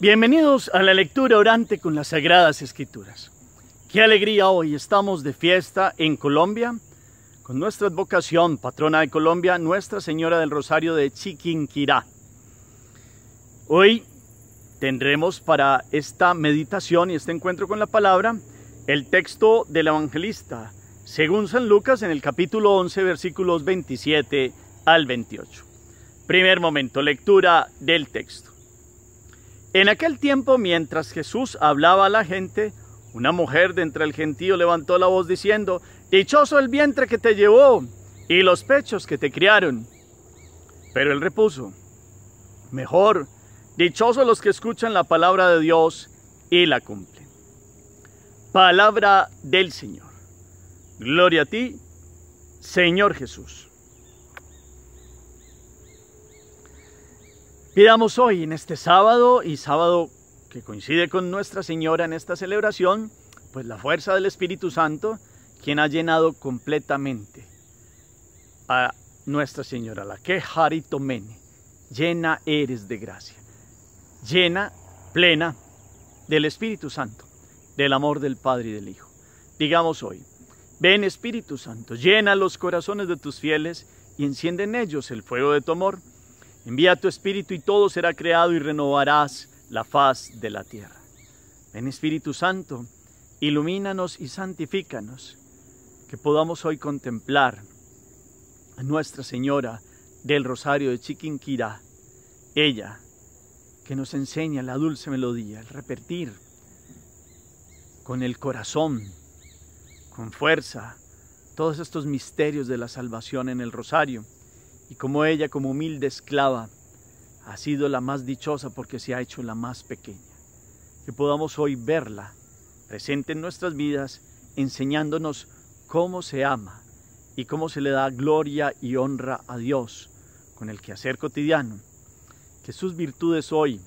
Bienvenidos a la lectura orante con las Sagradas Escrituras. Qué alegría hoy, estamos de fiesta en Colombia con nuestra advocación, patrona de Colombia, Nuestra Señora del Rosario de Chiquinquirá. Hoy tendremos para esta meditación y este encuentro con la palabra el texto del evangelista, según San Lucas en el capítulo 11, versículos 27 al 28. Primer momento, lectura del texto. En aquel tiempo, mientras Jesús hablaba a la gente, una mujer de entre el gentío levantó la voz diciendo, Dichoso el vientre que te llevó y los pechos que te criaron. Pero él repuso, Mejor, dichosos los que escuchan la palabra de Dios y la cumplen. Palabra del Señor. Gloria a ti, Señor Jesús. Pidamos hoy en este sábado y sábado que coincide con Nuestra Señora en esta celebración, pues la fuerza del Espíritu Santo, quien ha llenado completamente a Nuestra Señora, la que Haritomene, llena eres de gracia, llena, plena del Espíritu Santo, del amor del Padre y del Hijo. Digamos hoy, ven Espíritu Santo, llena los corazones de tus fieles y enciende en ellos el fuego de tu amor Envía tu Espíritu y todo será creado y renovarás la faz de la tierra. Ven Espíritu Santo, ilumínanos y santifícanos, que podamos hoy contemplar a Nuestra Señora del Rosario de Chiquinquirá, ella que nos enseña la dulce melodía, el repetir con el corazón, con fuerza, todos estos misterios de la salvación en el Rosario y como ella, como humilde esclava, ha sido la más dichosa porque se ha hecho la más pequeña. Que podamos hoy verla presente en nuestras vidas, enseñándonos cómo se ama y cómo se le da gloria y honra a Dios con el quehacer cotidiano. Que sus virtudes hoy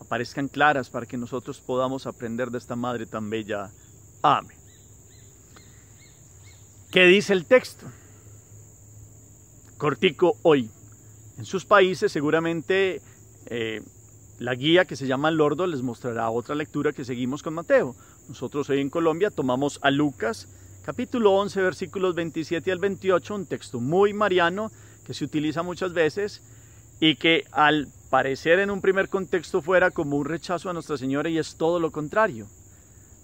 aparezcan claras para que nosotros podamos aprender de esta madre tan bella. Amén. ¿Qué dice el texto? cortico hoy. En sus países seguramente eh, la guía que se llama Lordo les mostrará otra lectura que seguimos con Mateo. Nosotros hoy en Colombia tomamos a Lucas capítulo 11 versículos 27 al 28, un texto muy mariano que se utiliza muchas veces y que al parecer en un primer contexto fuera como un rechazo a Nuestra Señora y es todo lo contrario.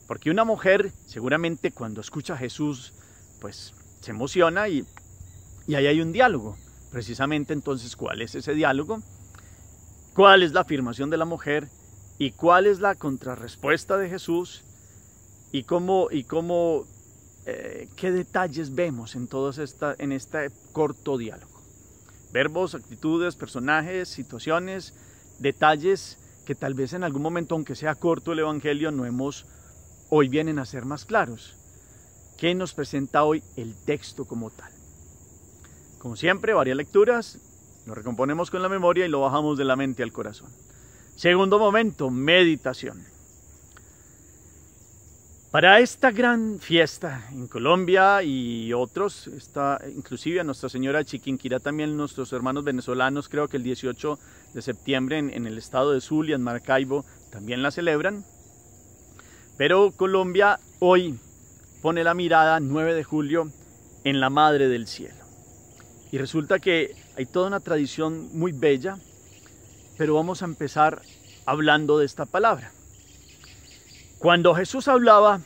Porque una mujer seguramente cuando escucha a Jesús pues se emociona y y ahí hay un diálogo. Precisamente entonces, ¿cuál es ese diálogo? ¿Cuál es la afirmación de la mujer? ¿Y cuál es la contrarrespuesta de Jesús? ¿Y cómo, y cómo eh, qué detalles vemos en, todos esta, en este corto diálogo? Verbos, actitudes, personajes, situaciones, detalles que tal vez en algún momento, aunque sea corto el Evangelio, no hemos, hoy vienen a ser más claros. ¿Qué nos presenta hoy el texto como tal? Como siempre, varias lecturas, lo recomponemos con la memoria y lo bajamos de la mente al corazón. Segundo momento, meditación. Para esta gran fiesta en Colombia y otros, está inclusive a Nuestra Señora Chiquinquirá, también nuestros hermanos venezolanos, creo que el 18 de septiembre en, en el estado de Zulia, en Maracaibo, también la celebran. Pero Colombia hoy pone la mirada 9 de julio en la Madre del Cielo. Y resulta que hay toda una tradición muy bella, pero vamos a empezar hablando de esta palabra. Cuando Jesús hablaba,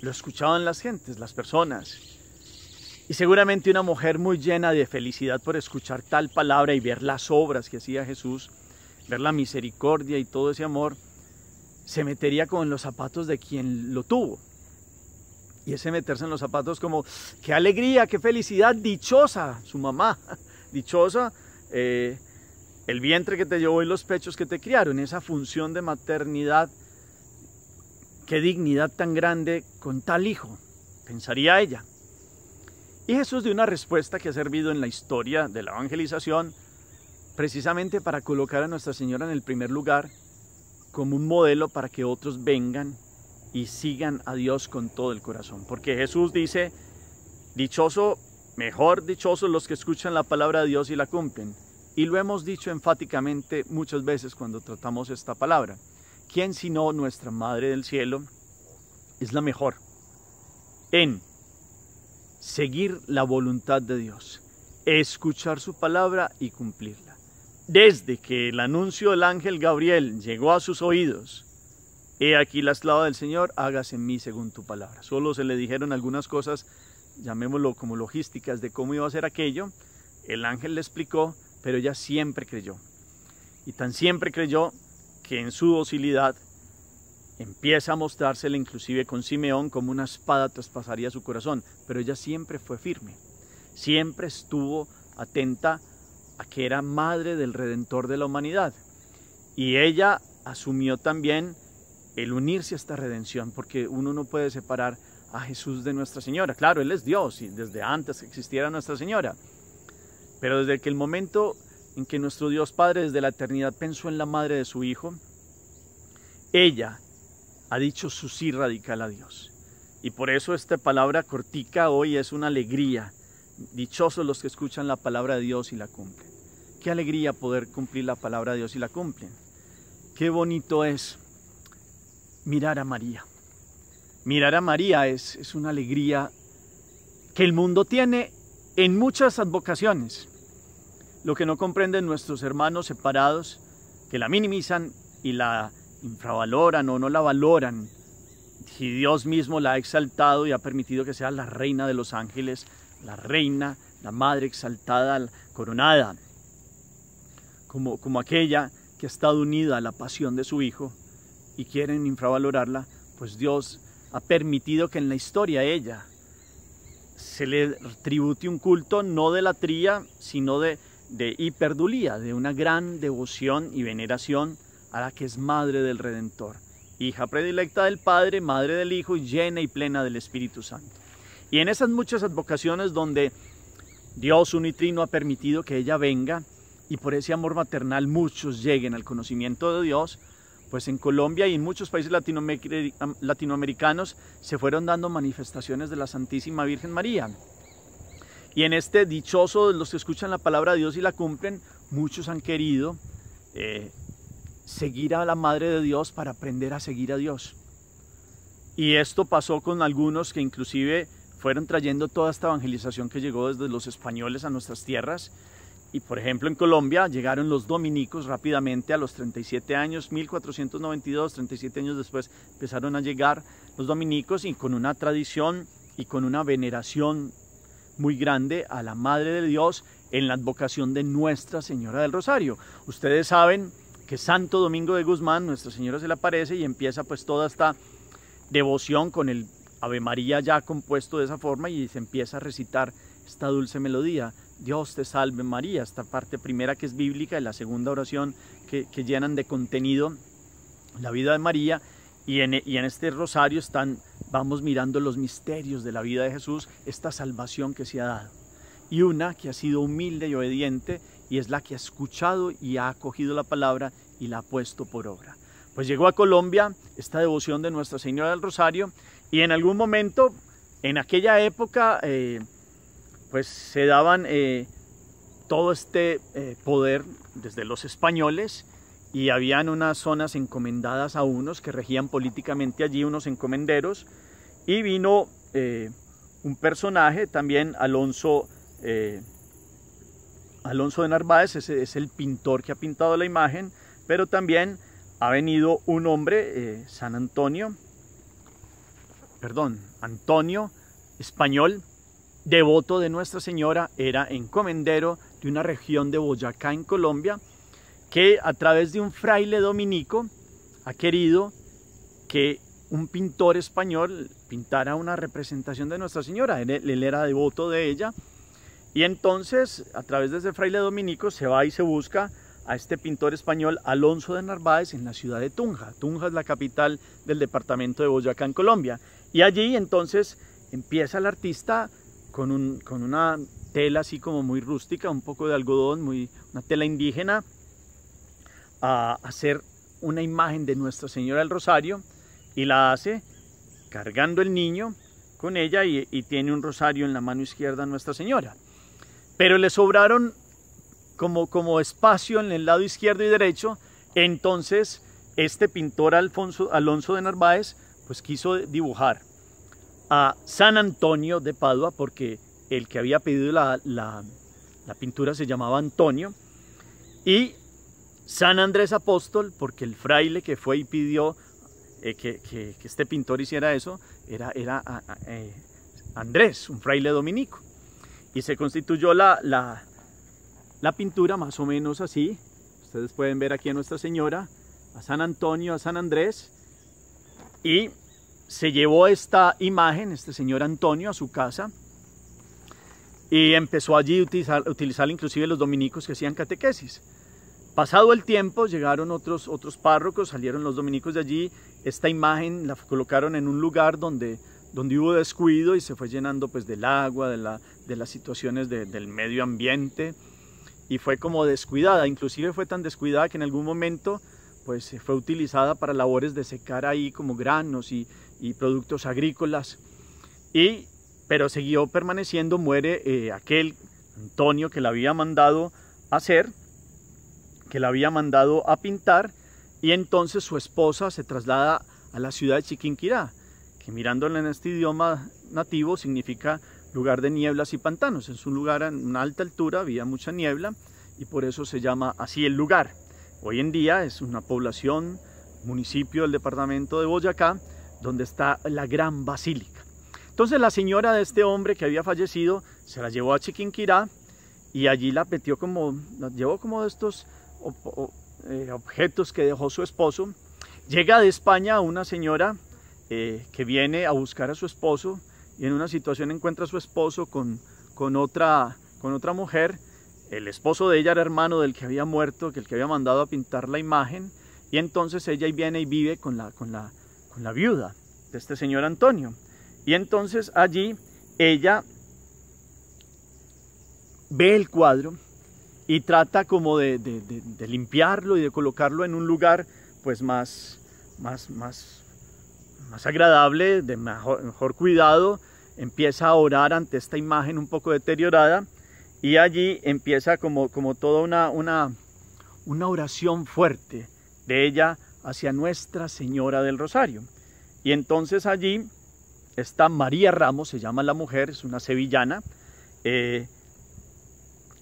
lo escuchaban las gentes, las personas. Y seguramente una mujer muy llena de felicidad por escuchar tal palabra y ver las obras que hacía Jesús, ver la misericordia y todo ese amor, se metería con los zapatos de quien lo tuvo. Y ese meterse en los zapatos como, qué alegría, qué felicidad, dichosa su mamá, dichosa eh, el vientre que te llevó y los pechos que te criaron, esa función de maternidad, qué dignidad tan grande con tal hijo, pensaría ella. Y Jesús dio una respuesta que ha servido en la historia de la evangelización precisamente para colocar a Nuestra Señora en el primer lugar como un modelo para que otros vengan y sigan a Dios con todo el corazón. Porque Jesús dice, dichoso, mejor dichoso los que escuchan la palabra de Dios y la cumplen. Y lo hemos dicho enfáticamente muchas veces cuando tratamos esta palabra. ¿Quién sino nuestra Madre del Cielo es la mejor en seguir la voluntad de Dios, escuchar su palabra y cumplirla? Desde que el anuncio del ángel Gabriel llegó a sus oídos, He aquí la esclava del Señor, hágase en mí según tu palabra. Solo se le dijeron algunas cosas, llamémoslo como logísticas, de cómo iba a ser aquello. El ángel le explicó, pero ella siempre creyó. Y tan siempre creyó que en su docilidad empieza a mostrársela inclusive con Simeón como una espada traspasaría su corazón, pero ella siempre fue firme, siempre estuvo atenta a que era madre del Redentor de la humanidad. Y ella asumió también el unirse a esta redención, porque uno no puede separar a Jesús de Nuestra Señora. Claro, Él es Dios y desde antes que existiera Nuestra Señora. Pero desde que el momento en que nuestro Dios Padre desde la eternidad pensó en la madre de su Hijo, ella ha dicho su sí radical a Dios. Y por eso esta palabra cortica hoy es una alegría. Dichosos los que escuchan la palabra de Dios y la cumplen. Qué alegría poder cumplir la palabra de Dios y la cumplen. Qué bonito es mirar a María. Mirar a María es, una alegría que el mundo tiene en muchas advocaciones. Lo que no comprenden nuestros hermanos separados, que la minimizan y la infravaloran o no la valoran. Y Dios mismo la ha exaltado y ha permitido que sea la reina de los ángeles, la reina, la madre exaltada, coronada, como, como aquella que ha estado unida a la pasión de su Hijo y quieren infravalorarla, pues Dios ha permitido que en la historia ella se le tribute un culto no de latría, sino de, hiperdulía, de una gran devoción y veneración a la que es madre del Redentor, hija predilecta del Padre, madre del Hijo y llena y plena del Espíritu Santo. Y en esas muchas advocaciones donde Dios unitrino ha permitido que ella venga y por ese amor maternal muchos lleguen al conocimiento de Dios, pues en Colombia y en muchos países latinoamericanos se fueron dando manifestaciones de la Santísima Virgen María. Y en este dichoso de los que escuchan la palabra de Dios y la cumplen, muchos han querido eh, seguir a la Madre de Dios para aprender a seguir a Dios. Y esto pasó con algunos que inclusive fueron trayendo toda esta evangelización que llegó desde los españoles a nuestras tierras y por ejemplo en Colombia llegaron los dominicos rápidamente a los 37 años, 1492, 37 años después empezaron a llegar los dominicos y con una tradición y con una veneración muy grande a la Madre de Dios en la advocación de Nuestra Señora del Rosario. Ustedes saben que Santo Domingo de Guzmán, Nuestra Señora se le aparece y empieza pues toda esta devoción con el Ave María ya compuesto de esa forma y se empieza a recitar esta dulce melodía. Dios te salve María, esta parte primera que es bíblica y la segunda oración que, llenan de contenido la vida de María. Y en, este rosario están, vamos mirando los misterios de la vida de Jesús, esta salvación que se ha dado. Y una que ha sido humilde y obediente y es la que ha escuchado y ha acogido la palabra y la ha puesto por obra. Pues llegó a Colombia esta devoción de Nuestra Señora del Rosario y en algún momento, en aquella época, eh, pues se daban eh, todo este eh, poder desde los españoles y habían unas zonas encomendadas a unos que regían políticamente allí, unos encomenderos, y vino eh, un personaje también, Alonso, Alonso de Narváez, es el pintor que ha pintado la imagen, pero también ha venido un hombre, San Antonio, perdón, Antonio, español, devoto de Nuestra Señora, era encomendero de una región de Boyacá en Colombia, que a través de un fraile dominico ha querido que un pintor español pintara una representación de Nuestra Señora. Él, era devoto de ella. Y entonces, a través de ese fraile dominico, se va y se busca a este pintor español Alonso de Narváez en la ciudad de Tunja. Tunja es la capital del departamento de Boyacá en Colombia. Y allí entonces empieza el artista con, un, una tela así como muy rústica, un poco de algodón, muy, una tela indígena, a hacer una imagen de Nuestra Señora del Rosario y la hace cargando el niño con ella y, tiene un rosario en la mano izquierda Nuestra Señora. Pero le sobraron como, como espacio en el lado izquierdo y derecho, entonces este pintor Alfonso, Alonso de Narváez pues quiso dibujar a San Antonio de Padua, porque el que había pedido la, la, pintura se llamaba Antonio, y San Andrés Apóstol, porque el fraile que fue y pidió eh, que, este pintor hiciera eso era, era eh, Andrés, un fraile dominico. Y se constituyó la, la, la, pintura más o menos así. Ustedes pueden ver aquí a Nuestra Señora, a San Antonio, a San Andrés. Y se llevó esta imagen, este señor Antonio, a su casa y empezó allí a utilizar, inclusive los dominicos que hacían catequesis. Pasado el tiempo llegaron otros, otros párrocos, salieron los dominicos de allí, esta imagen la colocaron en un lugar donde, donde hubo descuido y se fue llenando pues del agua, de, la, de las situaciones del medio ambiente y fue como descuidada, inclusive fue tan descuidada que en algún momento pues fue utilizada para labores de secar ahí como granos y, y productos agrícolas, y, pero siguió permaneciendo, muere eh, aquel Antonio que la había mandado hacer, que la había mandado a pintar, y entonces su esposa se traslada a la ciudad de Chiquinquirá, que mirándola en este idioma nativo significa lugar de nieblas y pantanos. Es un lugar en una alta altura, había mucha niebla y por eso se llama así el lugar. Hoy en día es una población, municipio del departamento de Boyacá, donde está la gran basílica. Entonces la señora de este hombre que había fallecido se la llevó a Chiquinquirá y allí la metió como, la llevó como de estos eh, objetos que dejó su esposo. Llega de España una señora eh, que viene a buscar a su esposo y en una situación encuentra a su esposo con, con, otra, con otra mujer. El esposo de ella era hermano del que había muerto, que el que había mandado a pintar la imagen. Y entonces ella viene y vive con la, con la, con la viuda de este señor Antonio. Y entonces allí ella ve el cuadro y trata como de, limpiarlo y de colocarlo en un lugar pues más, más, más, más agradable, de mejor, cuidado, empieza a orar ante esta imagen un poco deteriorada y allí empieza como, como toda una, una, una oración fuerte de ella hacia Nuestra Señora del Rosario. Y entonces allí está María Ramos, se llama la mujer, es una sevillana, eh,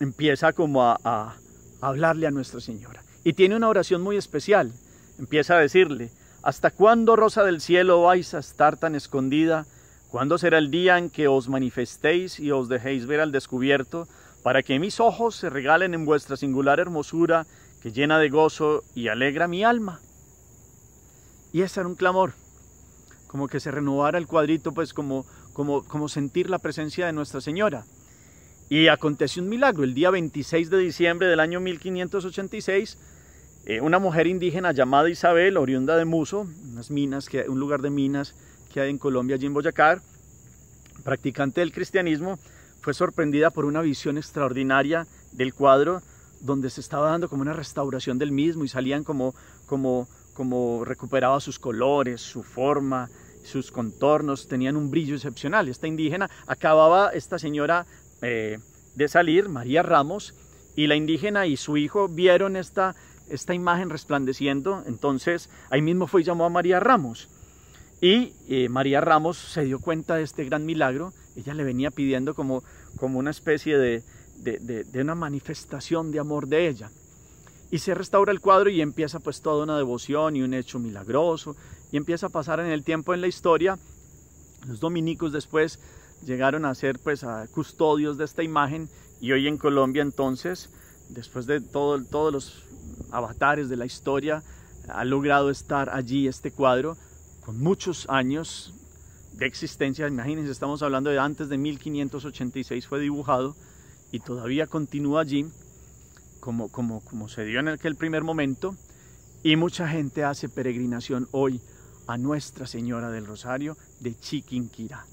empieza como a, a, hablarle a Nuestra Señora. Y tiene una oración muy especial. Empieza a decirle, ¿hasta cuándo, Rosa del Cielo, vais a estar tan escondida? ¿Cuándo será el día en que os manifestéis y os dejéis ver al descubierto, para que mis ojos se regalen en vuestra singular hermosura, que llena de gozo y alegra mi alma? Y ese era un clamor, como que se renovara el cuadrito, pues como, como, como sentir la presencia de Nuestra Señora. Y aconteció un milagro. El día 26 de diciembre del año 1586, eh, una mujer indígena llamada Isabel, oriunda de Muso, unas minas que, un lugar de minas que hay en Colombia, allí en Boyacá, practicante del cristianismo, fue sorprendida por una visión extraordinaria del cuadro donde se estaba dando como una restauración del mismo y salían como, como, como recuperaba sus colores, su forma, sus contornos, tenían un brillo excepcional. Esta indígena acababa, esta señora eh, de salir, María Ramos, y la indígena y su hijo vieron esta, esta imagen resplandeciendo, entonces ahí mismo fue llamada a María Ramos. Y eh, María Ramos se dio cuenta de este gran milagro, ella le venía pidiendo como, como una especie de, de, de una manifestación de amor de ella. Y se restaura el cuadro y empieza pues toda una devoción y un hecho milagroso. Y empieza a pasar en el tiempo en la historia. Los dominicos después llegaron a ser pues custodios de esta imagen y hoy en Colombia entonces, después de todo, todos los avatares de la historia, ha logrado estar allí este cuadro con muchos años de existencia. Imagínense, estamos hablando de antes de 1586 fue dibujado y todavía continúa allí como, como, se dio en aquel primer momento, y mucha gente hace peregrinación hoy a Nuestra Señora del Rosario de Chiquinquirá.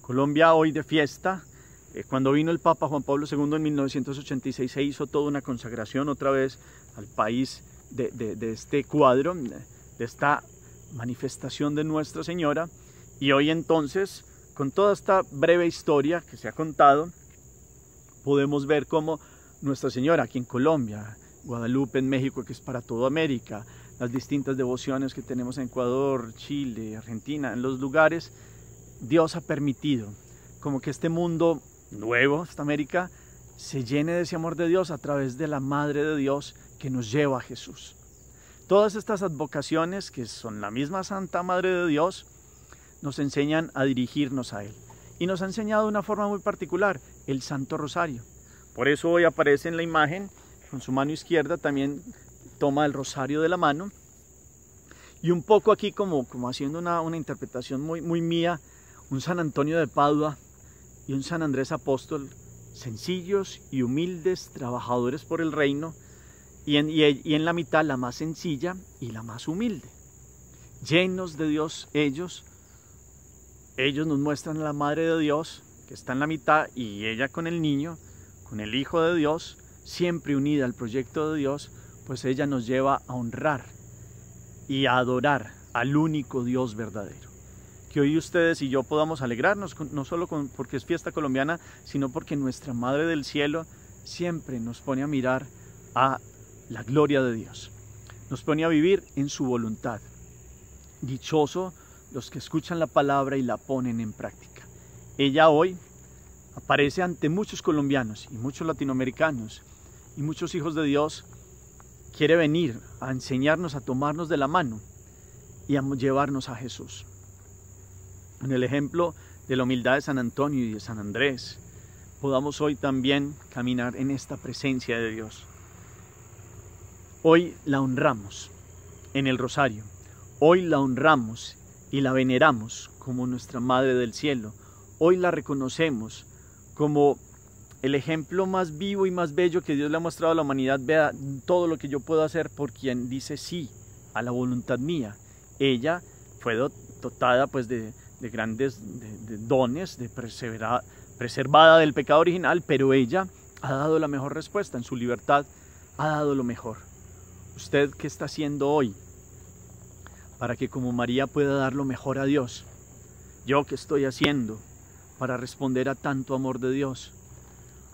Colombia hoy de fiesta. Eh, cuando vino el Papa Juan Pablo II en 1986 se hizo toda una consagración otra vez al país de, de este cuadro, de esta manifestación de Nuestra Señora. Y hoy entonces, con toda esta breve historia que se ha contado, podemos ver cómo nuestra Señora aquí en Colombia, Guadalupe en México, que es para toda América, las distintas devociones que tenemos en Ecuador, Chile, Argentina, en los lugares, Dios ha permitido como que este mundo nuevo, esta América, se llene de ese amor de Dios a través de la Madre de Dios que nos lleva a Jesús. Todas estas advocaciones, que son la misma Santa Madre de Dios, nos enseñan a dirigirnos a Él. Y nos ha enseñado de una forma muy particular el Santo Rosario. Por eso hoy aparece en la imagen, con su mano izquierda también toma el rosario de la mano. Y un poco aquí como, como haciendo una, interpretación muy, muy mía, un San Antonio de Padua y un San Andrés Apóstol, sencillos y humildes, trabajadores por el reino, y en, y en la mitad la más sencilla y la más humilde. Llenos de Dios ellos, ellos nos muestran a la Madre de Dios, que está en la mitad, y ella con el niño, con el Hijo de Dios, siempre unida al proyecto de Dios, pues ella nos lleva a honrar y a adorar al único Dios verdadero. Que hoy ustedes y yo podamos alegrarnos, no solo porque es fiesta colombiana, sino porque nuestra Madre del Cielo siempre nos pone a mirar a la gloria de Dios. Nos pone a vivir en su voluntad. Dichoso los que escuchan la palabra y la ponen en práctica. Ella hoy aparece ante muchos colombianos y muchos latinoamericanos y muchos hijos de Dios, quiere venir a enseñarnos a tomarnos de la mano y a llevarnos a Jesús. En el ejemplo de la humildad de San Antonio y de San Andrés, podamos hoy también caminar en esta presencia de Dios. Hoy la honramos en el rosario, hoy la honramos y la veneramos como nuestra Madre del Cielo, hoy la reconocemos como el ejemplo más vivo y más bello que Dios le ha mostrado a la humanidad, vea todo lo que yo puedo hacer por quien dice sí a la voluntad mía. Ella fue dotada pues de, grandes dones, de preservada del pecado original, pero ella ha dado la mejor respuesta en su libertad, ha dado lo mejor. ¿Usted qué está haciendo hoy para que como María pueda dar lo mejor a Dios? ¿Yo qué estoy haciendo? para responder a tanto amor de Dios.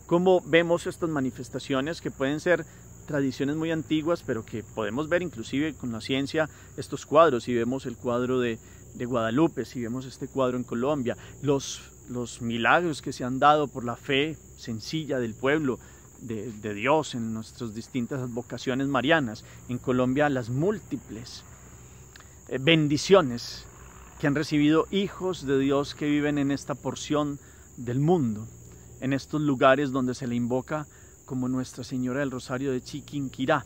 ¿Cómo vemos estas manifestaciones que pueden ser tradiciones muy antiguas, pero que podemos ver inclusive con la ciencia estos cuadros? Si vemos el cuadro de, Guadalupe, si vemos este cuadro en Colombia, los, los milagros que se han dado por la fe sencilla del pueblo, de, de, Dios en nuestras distintas advocaciones marianas. En Colombia las múltiples eh, bendiciones han recibido hijos de Dios que viven en esta porción del mundo, en estos lugares donde se le invoca como Nuestra Señora del Rosario de Chiquinquirá.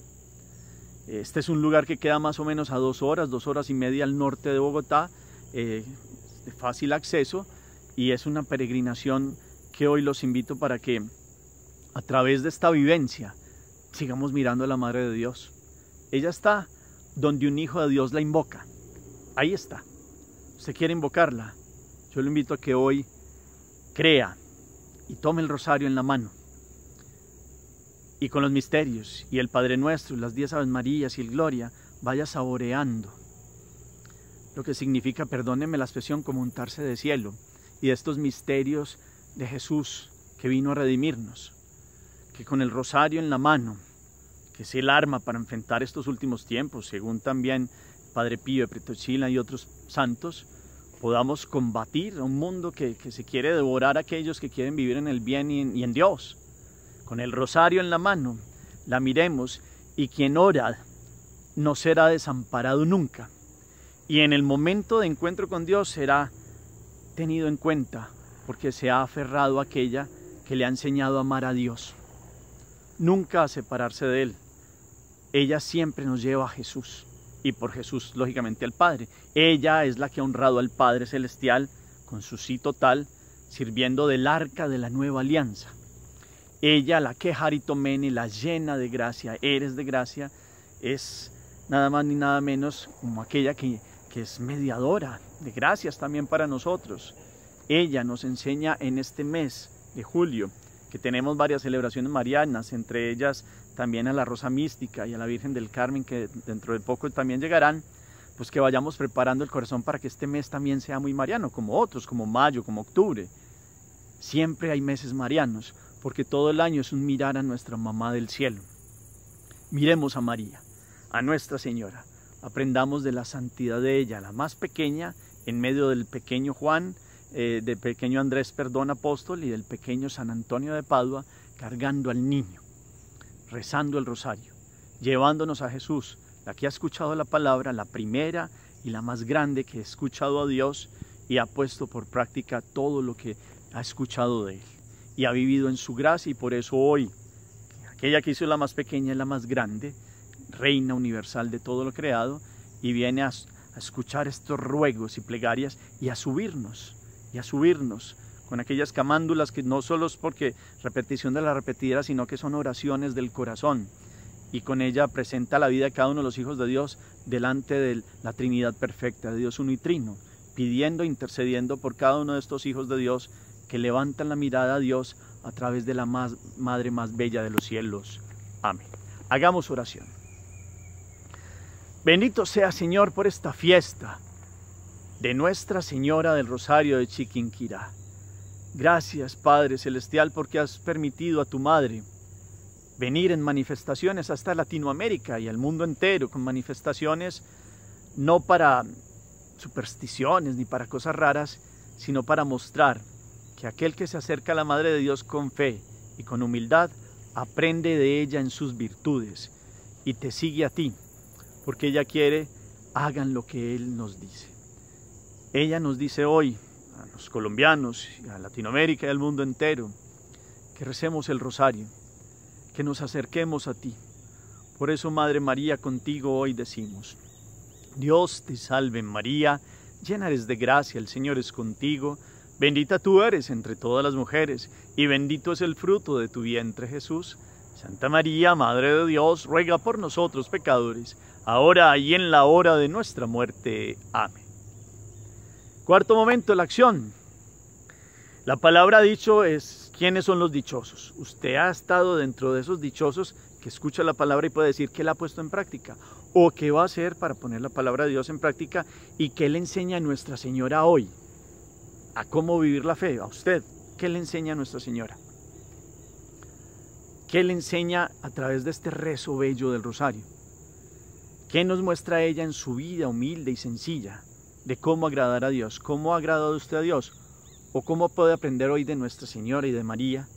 Este es un lugar que queda más o menos a dos horas, dos horas y media al norte de Bogotá, eh, de fácil acceso, y es una peregrinación que hoy los invito para que a través de esta vivencia sigamos mirando a la Madre de Dios. Ella está donde un hijo de Dios la invoca. Ahí está usted quiere invocarla, yo le invito a que hoy crea y tome el rosario en la mano. Y con los misterios y el Padre Nuestro, las diez Aves Marías y el Gloria, vaya saboreando. Lo que significa, perdónenme la expresión, como untarse de cielo y de estos misterios de Jesús que vino a redimirnos. Que con el rosario en la mano, que es el arma para enfrentar estos últimos tiempos, según también Padre Pío de Pretochila y otros santos, podamos combatir un mundo que, se quiere devorar a aquellos que quieren vivir en el bien y en, Dios. Con el rosario en la mano, la miremos y quien ora no será desamparado nunca. Y en el momento de encuentro con Dios será tenido en cuenta porque se ha aferrado a aquella que le ha enseñado a amar a Dios. Nunca a separarse de Él. Ella siempre nos lleva a Jesús y por Jesús, lógicamente, al Padre. Ella es la que ha honrado al Padre Celestial con su sí total, sirviendo del arca de la nueva alianza. Ella, la que Haritomene, la llena de gracia, eres de gracia, es nada más ni nada menos como aquella que, que es mediadora de gracias también para nosotros. Ella nos enseña en este mes de julio que tenemos varias celebraciones marianas, entre ellas también a la Rosa Mística y a la Virgen del Carmen, que dentro de poco también llegarán, pues que vayamos preparando el corazón para que este mes también sea muy mariano, como otros, como mayo, como octubre. Siempre hay meses marianos, porque todo el año es un mirar a nuestra mamá del cielo. Miremos a María, a Nuestra Señora, aprendamos de la santidad de ella, la más pequeña, en medio del pequeño Juan, eh, del pequeño Andrés, perdón, apóstol, y del pequeño San Antonio de Padua, cargando al niño rezando el rosario, llevándonos a Jesús, la que ha escuchado la palabra, la primera y la más grande que ha escuchado a Dios y ha puesto por práctica todo lo que ha escuchado de Él y ha vivido en su gracia y por eso hoy, aquella que hizo la más pequeña es la más grande, reina universal de todo lo creado y viene a, a escuchar estos ruegos y plegarias y a subirnos, y a subirnos con aquellas camándulas que no solo es porque repetición de la repetida, sino que son oraciones del corazón. Y con ella presenta la vida de cada uno de los hijos de Dios delante de la Trinidad perfecta, de Dios uno y trino, pidiendo, intercediendo por cada uno de estos hijos de Dios que levantan la mirada a Dios a través de la Madre más bella de los cielos. Amén. Hagamos oración. Bendito sea Señor por esta fiesta de Nuestra Señora del Rosario de Chiquinquirá. Gracias, Padre Celestial, porque has permitido a tu Madre venir en manifestaciones hasta Latinoamérica y al mundo entero con manifestaciones no para supersticiones ni para cosas raras, sino para mostrar que aquel que se acerca a la Madre de Dios con fe y con humildad aprende de ella en sus virtudes y te sigue a ti, porque ella quiere hagan lo que Él nos dice. Ella nos dice hoy, a los colombianos, a Latinoamérica y al mundo entero, que recemos el rosario, que nos acerquemos a ti. Por eso, Madre María, contigo hoy decimos, Dios te salve María, llena eres de gracia, el Señor es contigo, bendita tú eres entre todas las mujeres, y bendito es el fruto de tu vientre Jesús. Santa María, Madre de Dios, ruega por nosotros pecadores, ahora y en la hora de nuestra muerte. Amén. Cuarto momento, la acción. La palabra dicho es quiénes son los dichosos. Usted ha estado dentro de esos dichosos que escucha la palabra y puede decir que la ha puesto en práctica o qué va a hacer para poner la palabra de Dios en práctica y qué le enseña a Nuestra Señora hoy a cómo vivir la fe, a usted. ¿Qué le enseña a Nuestra Señora? ¿Qué le enseña a través de este rezo bello del rosario? ¿Qué nos muestra ella en su vida humilde y sencilla? de cómo agradar a Dios. ¿Cómo ha agradado usted a Dios? ¿O cómo puede aprender hoy de Nuestra Señora y de María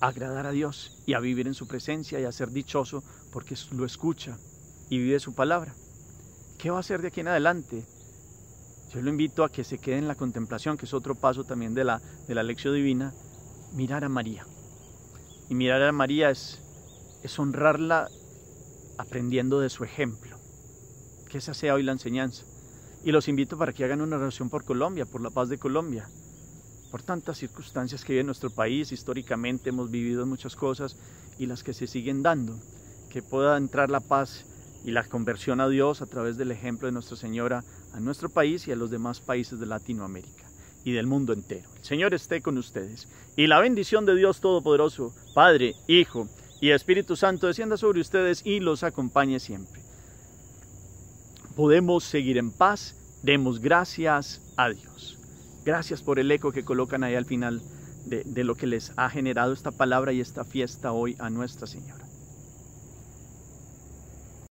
agradar a Dios y a vivir en su presencia y a ser dichoso porque lo escucha y vive su palabra? ¿Qué va a hacer de aquí en adelante? Yo lo invito a que se quede en la contemplación, que es otro paso también de la, de la lección divina, mirar a María. Y mirar a María es, es honrarla aprendiendo de su ejemplo. Que esa sea hoy la enseñanza. Y los invito para que hagan una oración por Colombia, por la paz de Colombia, por tantas circunstancias que vive en nuestro país. Históricamente hemos vivido muchas cosas y las que se siguen dando. Que pueda entrar la paz y la conversión a Dios a través del ejemplo de Nuestra Señora a nuestro país y a los demás países de Latinoamérica y del mundo entero. El Señor esté con ustedes. Y la bendición de Dios Todopoderoso, Padre, Hijo y Espíritu Santo, descienda sobre ustedes y los acompañe siempre podemos seguir en paz, demos gracias a Dios. Gracias por el eco que colocan ahí al final de, de lo que les ha generado esta palabra y esta fiesta hoy a Nuestra Señora.